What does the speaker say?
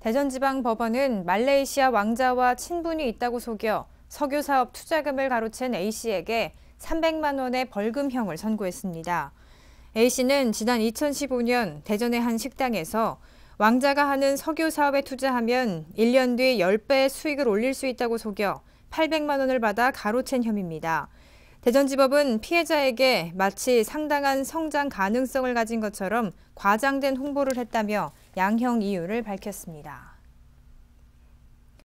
대전지방법원은 말레이시아 왕자와 친분이 있다고 속여 석유사업 투자금을 가로챈 A씨에게 300만 원의 벌금형을 선고했습니다. A씨는 지난 2015년 대전의 한 식당에서 왕자가 하는 석유 사업에 투자하면 1년 뒤 10배의 수익을 올릴 수 있다고 속여 800만 원을 받아 가로챈 혐의입니다. 대전지법은 피해자에게 마치 상당한 성장 가능성을 가진 것처럼 과장된 홍보를 했다며 양형 이유를 밝혔습니다.